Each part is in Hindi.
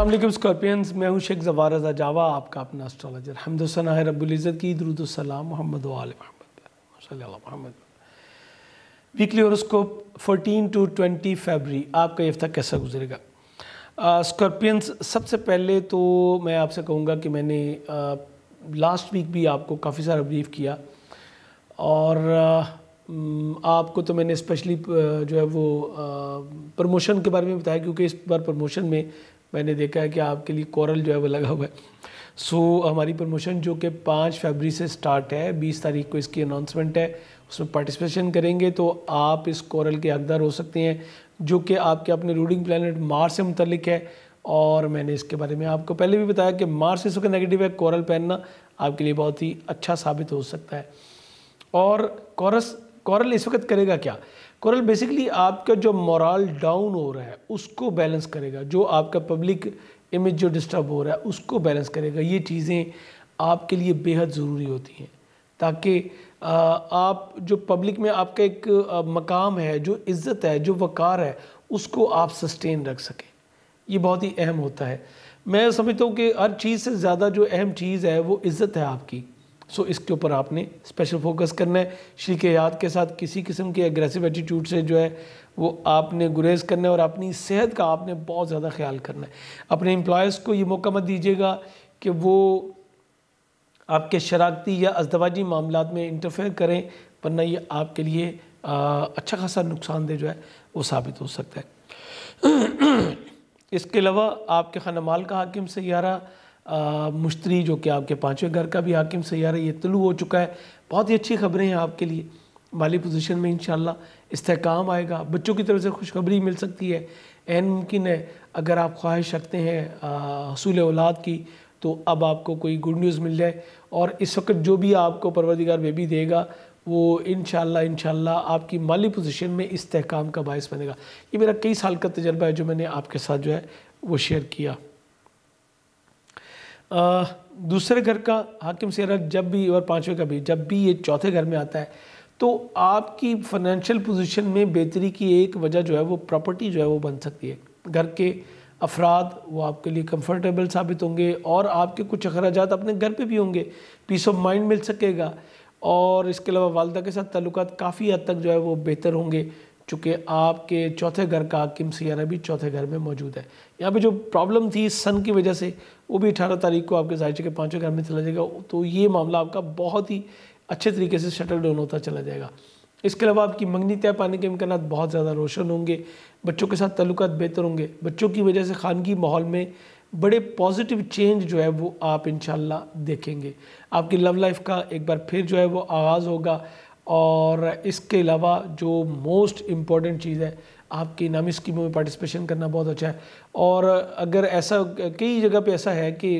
अल्लाम स्कॉर्पियंस मैं हूं शेख जवार जावा आपका अपना एस्ट्रोलॉजर हमदोसना है रब्बुल्ज़त की दरुदोसलाम Mohammad Mohammad weekly horoscope 14 to 20 फरवरी आपका यफ्ता कैसा गुजरेगा स्कॉर्पियंस सबसे पहले तो मैं आपसे कहूँगा कि मैंने लास्ट वीक भी आपको काफ़ी सारा ब्रीफ किया और आपको तो मैंने स्पेशली जो है वो प्रमोशन के बारे में बताया क्योंकि इस बार प्रमोशन में मैंने देखा है कि आपके लिए कोरल जो है वो लगा हुआ है सो so, हमारी प्रमोशन जो कि पाँच फरवरी से स्टार्ट है बीस तारीख को इसकी अनाउंसमेंट है उसमें पार्टिसिपेशन करेंगे तो आप इस कोरल के हकदार हो सकते हैं जो कि आपके अपने रूलिंग प्लानट मार्स से मुतलिक है और मैंने इसके बारे में आपको पहले भी बताया कि मार्स इस वक्त नेगेटिव है कोरल पहनना आपके लिए बहुत ही अच्छा साबित हो सकता है और कॉरस कॉरल इस वक्त करेगा क्या कॉरल बेसिकली आपका जो मॉरल डाउन हो रहा है उसको बैलेंस करेगा जो आपका पब्लिक इमेज जो डिस्टर्ब हो रहा है उसको बैलेंस करेगा ये चीज़ें आपके लिए बेहद ज़रूरी होती हैं ताकि आप जो पब्लिक में आपका एक मकाम है जो इज़्ज़त है जो वक़ार है उसको आप सस्टेन रख सकें ये बहुत ही अहम होता है मैं समझता हूँ कि हर चीज़ से ज़्यादा जो अहम चीज़ है वो इज़्ज़त है आपकी सो इसके ऊपर आपने स्पेशल फोकस करना है श्री के याद के साथ किसी किस्म के एग्रेसिव एटीट्यूड से जो है वो आपने गुरेज करना है और अपनी सेहत का आपने बहुत ज़्यादा ख्याल करना है अपने एम्प्लॉयज़ को ये मौका मत दीजिएगा कि वो आपके शराकती या अजदवाजी मामला में इंटरफेयर करें वरना ये आपके लिए आ, अच्छा खासा नुकसानदेह जो है वो साबित हो सकता है इसके अलावा आपके खाना माल का हाकिम सयारा मुश्तरी जो कि आपके पाँचवें घर का भी हाकिम है ये तलु हो चुका है बहुत ही अच्छी खबरें हैं आपके लिए माली पोजीशन में इन इस्तेकाम आएगा बच्चों की तरफ से खुशखबरी मिल सकती है एन मुमकिन है अगर आप ख्वाहिश रखते हैं हसूल औलाद की तो अब आपको कोई गुड न्यूज़ मिल जाए और इस वक्त जो भी आपको परवरदिगार बेबी देगा वो इन इन आपकी माली पोजीशन में इस्तेकाम का बायस बनेगा ये मेरा कई साल का तजर्बा है जो मैंने आपके साथ जो है वो शेयर किया दूसरे घर का हाकिम सेरा जब भी और पाँचवें का भी जब भी ये चौथे घर में आता है तो आपकी फाइनेंशियल पोजीशन में बेहतरी की एक वजह जो है वो प्रॉपर्टी जो है वो बन सकती है घर के अफराद वो आपके लिए कंफर्टेबल साबित होंगे और आपके कुछ अखराज अपने घर पे भी होंगे पीस ऑफ माइंड मिल सकेगा और इसके अलावा वालदा के साथ ताल्लुक काफ़ी हद तक जो है वो बेहतर होंगे चूँकि आपके चौथे घर का किम सियारा भी चौथे घर में मौजूद है यहाँ पे जो प्रॉब्लम थी सन की वजह से वो भी अठारह तारीख को आपके जायचे के पाँचवें घर में चला जाएगा तो ये मामला आपका बहुत ही अच्छे तरीके से शटल डाउन होता चला जाएगा इसके अलावा आपकी मंगनी तय पाने के इम्कान बहुत ज़्यादा रोशन होंगे बच्चों के साथ तल्लक बेहतर होंगे बच्चों की वजह से खानगी माहौल में बड़े पॉजिटिव चेंज जो है वो आप इन देखेंगे आपकी लव लाइफ का एक बार फिर जो है वो आगाज़ होगा और इसके अलावा जो मोस्ट इम्पॉर्टेंट चीज़ है आपकी नामी स्कीमों में पार्टिसिपेशन करना बहुत अच्छा है और अगर ऐसा कई जगह पे ऐसा है कि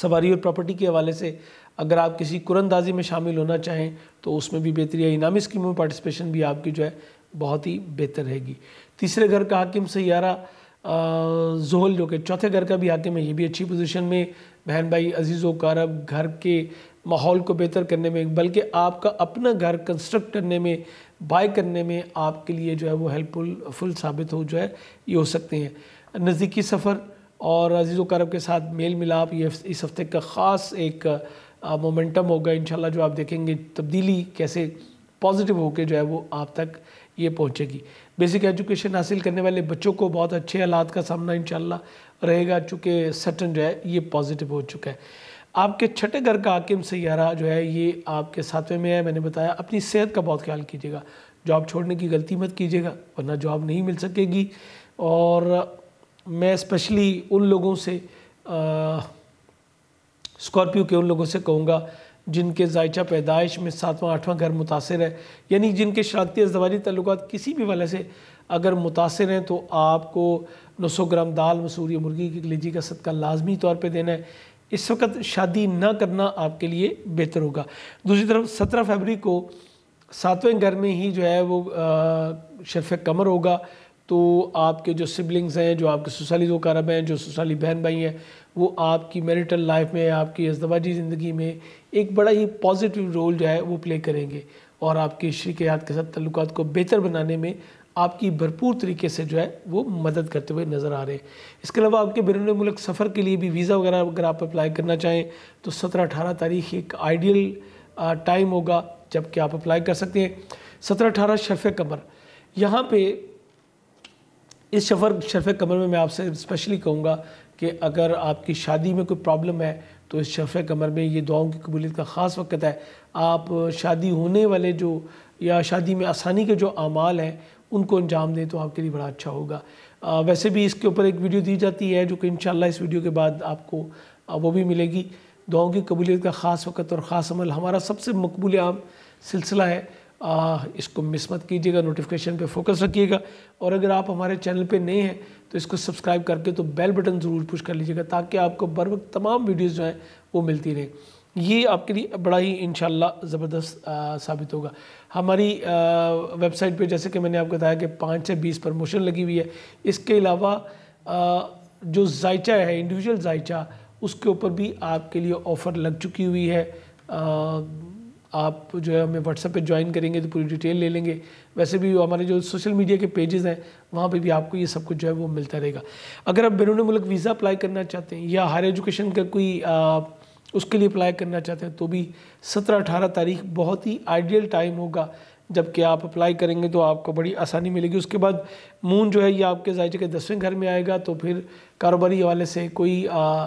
सवारी और प्रॉपर्टी के हवाले से अगर आप किसी कुरंदाजी में शामिल होना चाहें तो उसमें भी बेहतरी है इनामी स्कीमों में पार्टिसिपेशन भी आपकी जो है बहुत ही बेहतर रहेगी तीसरे घर का हाकिम सयारा जोहल जो कि चौथे घर का भी हाकिम है ये भी अच्छी पोजीशन में बहन भाई अजीज़ व कारब घर के माहौल को बेहतर करने में बल्कि आपका अपना घर कंस्ट्रक्ट करने में बाय करने में आपके लिए जो है वो हेल्पफुल फुल साबित हो जो है ये हो सकते हैं नज़दीकी सफ़र और अजीज़ वारब के साथ मेल मिलाप ये इस हफ्ते का ख़ास एक मोमेंटम होगा इन जो आप देखेंगे तब्दीली कैसे पॉजिटिव होकर जो है वो आप तक ये पहुँचेगी बेसिक एजुकेशन हासिल करने वाले बच्चों को बहुत अच्छे हालात का सामना इन रहेगा चूँकि सटन जो है ये पॉजिटिव हो चुका है आपके छठे घर का हाकिम सैारा जो है ये आपके सातवें में है मैंने बताया अपनी सेहत का बहुत ख्याल कीजिएगा जॉब छोड़ने की गलती मत कीजिएगा वरना जॉब नहीं मिल सकेगी और मैं स्पेशली उन लोगों से स्कॉर्पियो के उन लोगों से कहूँगा जिनके जायचा पैदाइश में सातवां आठवां घर मुतासर है यानी जिनके शरारती अजवाजी तल्लक किसी भी वाले से अगर मुतासर हैं तो आपको नौ सौ ग्राम दाल मसूर या मुर्गी की कलेजी का सदका लाजमी तौर पर देना है इस वक्त शादी ना करना आपके लिए बेहतर होगा दूसरी तरफ सत्रह फरवरी को सातवें घर में ही जो है वो शरफ़ कमर होगा तो आपके जो सिबलिंग्स हैं जो आपके ससुराली जो कारब हैं जो सुसाली बहन भाई हैं वो आपकी मैरिटल लाइफ में आपकी अजदवाजी ज़िंदगी में एक बड़ा ही पॉजिटिव रोल जो है वो प्ले करेंगे और आपकी शिकायत के साथ तल्लुक को बेहतर बनाने में आपकी भरपूर तरीके से जो है वो मदद करते हुए नज़र आ रहे हैं इसके अलावा आपके बैरून मुल्क सफ़र के लिए भी वीज़ा वगैरह अगर आप अप्लाई करना चाहें तो सत्रह अठारह तारीख एक आइडियल टाइम होगा जबकि आप अप्लाई कर सकते हैं सत्रह अठारह शरफ कमर यहाँ पे इस शफर शरफ कमर में मैं आपसे स्पेशली कहूँगा कि अगर आपकी शादी में कोई प्रॉब्लम है तो इस शफ़ कमर में ये दुआओं की कबूलियत का ख़ास वक्त है आप शादी होने वाले जो या शादी में आसानी के जो अमाल हैं उनको अंजाम दें तो आपके लिए बड़ा अच्छा होगा आ, वैसे भी इसके ऊपर एक वीडियो दी जाती है जो कि इन इस वीडियो के बाद आपको आ, वो भी मिलेगी दुआओं की कबूलियत का ख़ास वक्त और ख़ास अमल हमारा सबसे मकबूल आम सिलसिला है आ, इसको मिस मत कीजिएगा नोटिफिकेशन पे फोकस रखिएगा और अगर आप हमारे चैनल पे नए हैं तो इसको सब्सक्राइब करके तो बेल बटन ज़रूर पुश कर लीजिएगा ताकि आपको बर वक्त तमाम वीडियोज़ जो हैं वो मिलती रहे ये आपके लिए बड़ा ही इन ज़बरदस्त साबित होगा हमारी वेबसाइट पे जैसे कि मैंने आपको बताया कि पाँच से बीस प्रमोशन लगी हुई है इसके अलावा जो जायचा है इंडिविजुअल जायचा उसके ऊपर भी आपके लिए ऑफ़र लग चुकी हुई है आ, आप जो है हमें व्हाट्सएप पे ज्वाइन करेंगे तो पूरी डिटेल ले लेंगे वैसे भी हमारे जो सोशल मीडिया के पेजेस हैं वहाँ पे भी आपको ये सब कुछ जो है वो मिलता रहेगा अगर आप बैरून मुल्क वीज़ा अप्लाई करना चाहते हैं या हायर एजुकेशन का कोई आ, उसके लिए अप्लाई करना चाहते हैं तो भी सत्रह अठारह तारीख बहुत ही आइडियल टाइम होगा जबकि आप अप्लाई करेंगे तो आपको बड़ी आसानी मिलेगी उसके बाद मून जो है ये आपके जायजे के दसवें घर में आएगा तो फिर कारोबारी हवाले से कोई आ,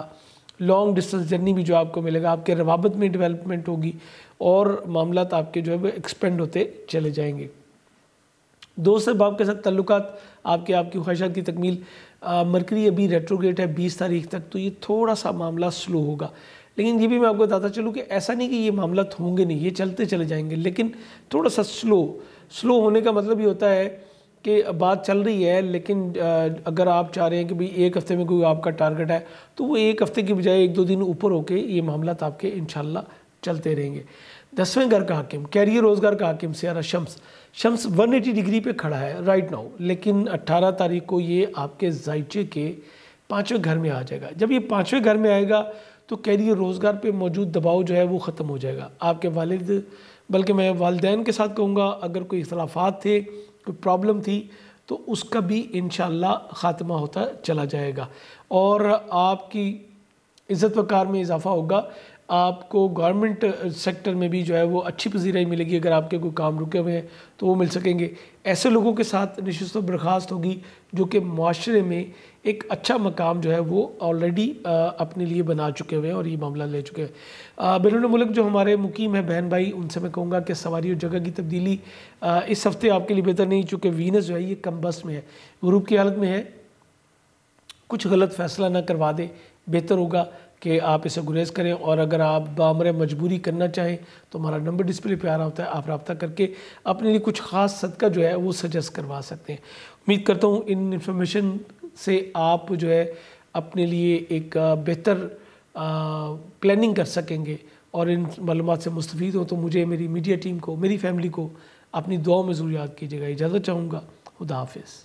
लॉन्ग डिस्टेंस जर्नी भी जो आपको मिलेगा आपके रवाबत में डेवलपमेंट होगी और मामला तो आपके जो है वो एक्सपेंड होते चले जाएंगे दोस्त से बाप के साथ तल्लुक आपके आपकी ख्वाहिशात की तकमील मरकरी अभी रेट्रोगेट है बीस तारीख तक तो ये थोड़ा सा मामला स्लो होगा लेकिन ये भी मैं आपको बताता चलूँ कि ऐसा नहीं कि ये मामला तो होंगे नहीं ये चलते चले जाएंगे लेकिन थोड़ा सा स्लो स्लो होने का मतलब ये होता है कि बात चल रही है लेकिन अगर आप चाह रहे हैं कि भाई एक हफ़्ते में कोई आपका टारगेट है तो वो एक हफ़्ते की बजाय एक दो दिन ऊपर होके ये मामला तो आपके इन चलते रहेंगे दसवें घर का हाकिम कैरियर रोज़गार का हाकिम सियारा शम्स शम्स 180 डिग्री पे खड़ा है राइट नाउ लेकिन 18 तारीख को ये आपके जायचे के पाँचवें घर में आ जाएगा जब ये पाँचवें घर में आएगा तो कैरियर रोज़गार पर मौजूद दबाव जो है वो ख़त्म हो जाएगा आपके वालद बल्कि मैं वालदेन के साथ कहूँगा अगर कोई इख्लाफात थे कोई प्रॉब्लम थी तो उसका भी इन ख़ात्मा होता चला जाएगा और आपकी इज़्ज़त वकार में इजाफ़ा होगा आपको गवर्नमेंट सेक्टर uh, में भी जो है वो अच्छी पजीराई मिलेगी अगर आपके कोई काम रुके हुए हैं तो वो मिल सकेंगे ऐसे लोगों के साथ नशस्त बर्खास्त होगी जो कि माशरे में एक अच्छा मकाम जो है वो ऑलरेडी uh, अपने लिए बना चुके हुए हैं और ये मामला ले चुके हैं बैरून मुल्क जो हमारे मुकीम है बहन भाई उनसे मैं कहूँगा कि सवारी और जगह की तब्दीली इस हफ्ते आपके लिए बेहतर नहीं चूँकि वीनस जो है ये कम बस में है ग्रुप की हालत में है कुछ गलत फैसला ना करवा दे बेहतर होगा कि आप इसे गुरेज करें और अगर आप बामर मजबूरी करना चाहें तो हमारा नंबर डिस्प्ले पे आ रहा होता है आप रबता करके अपने लिए कुछ ख़ास सदका जो है वो सजेस्ट करवा सकते हैं उम्मीद करता हूँ इन इंफॉर्मेशन से आप जो है अपने लिए एक बेहतर प्लानिंग कर सकेंगे और इन मालूम से मुस्तफ़ हो तो मुझे मेरी मीडिया टीम को मेरी फैमिली को अपनी दुआ में ज़रूर याद कीजिएगा इजाज़त चाहूँगा खुदा हाफिज़